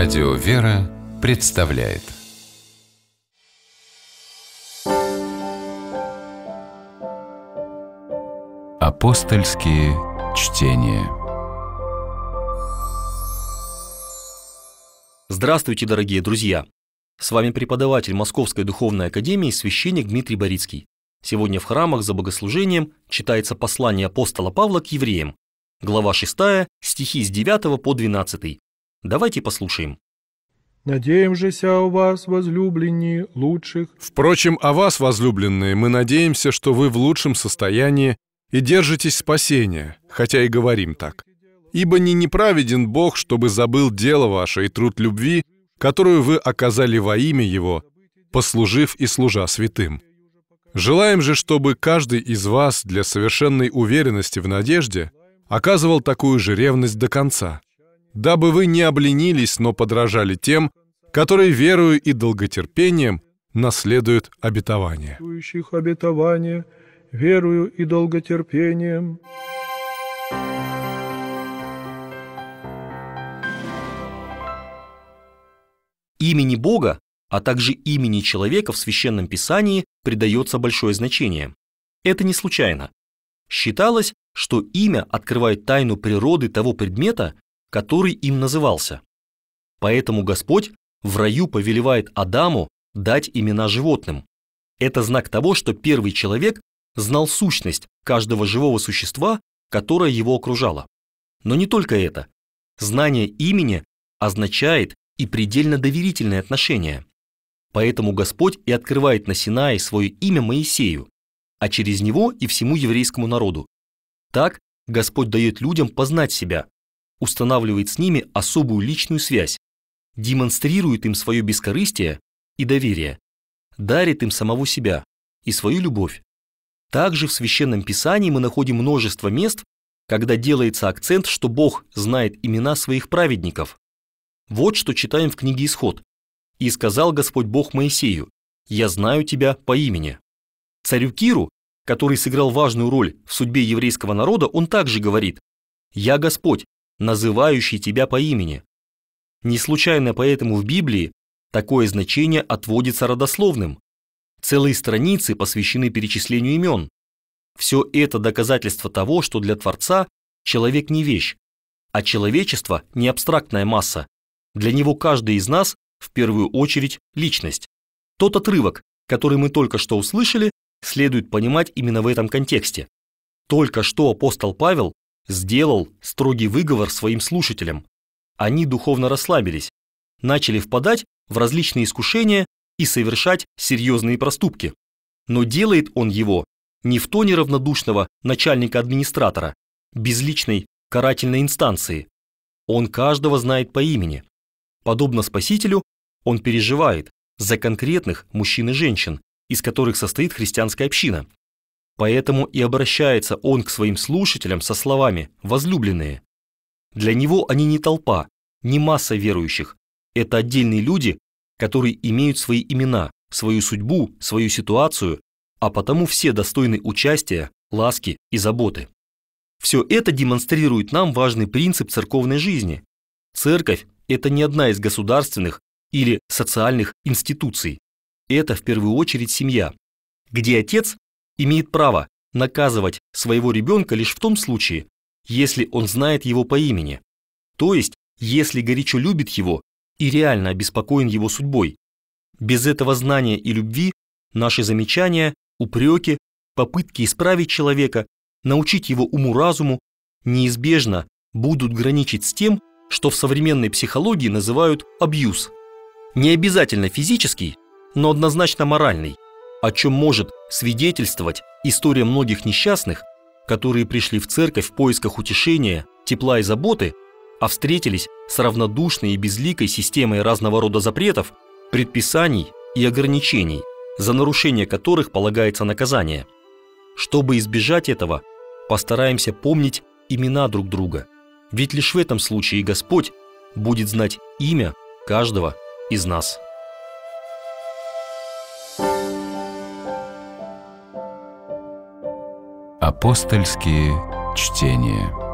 Радио «Вера» представляет Апостольские чтения Здравствуйте, дорогие друзья! С вами преподаватель Московской Духовной Академии священник Дмитрий Борицкий. Сегодня в храмах за богослужением читается послание апостола Павла к евреям, глава 6, стихи с 9 по 12, Давайте послушаем. Надеемся у вас, возлюбленные, лучших. Впрочем, о вас, возлюбленные, мы надеемся, что вы в лучшем состоянии и держитесь спасения, хотя и говорим так. Ибо не неправеден Бог, чтобы забыл дело ваше и труд любви, которую вы оказали во имя Его, послужив и служа святым. Желаем же, чтобы каждый из вас для совершенной уверенности в надежде оказывал такую же ревность до конца, дабы вы не обленились, но подражали тем, которые верою и долготерпением наследуют обетование. обетование верою и долготерпением. Имени Бога, а также имени человека в Священном Писании придается большое значение. Это не случайно. Считалось, что имя открывает тайну природы того предмета, который им назывался. Поэтому Господь в раю повелевает Адаму дать имена животным. Это знак того, что первый человек знал сущность каждого живого существа, которое его окружало. Но не только это. Знание имени означает и предельно доверительное отношение. Поэтому Господь и открывает на Синае свое имя Моисею, а через него и всему еврейскому народу. Так Господь дает людям познать себя, устанавливает с ними особую личную связь, демонстрирует им свое бескорыстие и доверие, дарит им самого себя и свою любовь. Также в Священном Писании мы находим множество мест, когда делается акцент, что Бог знает имена своих праведников. Вот что читаем в книге «Исход». «И сказал Господь Бог Моисею, «Я знаю тебя по имени». Царю Киру, который сыграл важную роль в судьбе еврейского народа, он также говорит, «Я Господь, называющий тебя по имени. Не случайно поэтому в Библии такое значение отводится родословным. Целые страницы посвящены перечислению имен. Все это доказательство того, что для Творца человек не вещь, а человечество не абстрактная масса. Для него каждый из нас в первую очередь личность. Тот отрывок, который мы только что услышали, следует понимать именно в этом контексте. Только что апостол Павел сделал строгий выговор своим слушателям. Они духовно расслабились, начали впадать в различные искушения и совершать серьезные проступки. Но делает он его не в тоне равнодушного начальника-администратора, безличной карательной инстанции. Он каждого знает по имени. Подобно Спасителю, он переживает за конкретных мужчин и женщин, из которых состоит христианская община. Поэтому и обращается он к своим слушателям со словами «возлюбленные». Для него они не толпа, не масса верующих. Это отдельные люди, которые имеют свои имена, свою судьбу, свою ситуацию, а потому все достойны участия, ласки и заботы. Все это демонстрирует нам важный принцип церковной жизни. Церковь – это не одна из государственных или социальных институций. Это в первую очередь семья, где отец имеет право наказывать своего ребенка лишь в том случае, если он знает его по имени, то есть если горячо любит его и реально обеспокоен его судьбой. Без этого знания и любви наши замечания, упреки, попытки исправить человека, научить его уму-разуму неизбежно будут граничить с тем, что в современной психологии называют абьюз. Не обязательно физический, но однозначно моральный – о чем может свидетельствовать история многих несчастных, которые пришли в церковь в поисках утешения, тепла и заботы, а встретились с равнодушной и безликой системой разного рода запретов, предписаний и ограничений, за нарушение которых полагается наказание. Чтобы избежать этого, постараемся помнить имена друг друга, ведь лишь в этом случае Господь будет знать имя каждого из нас. Апостольские чтения.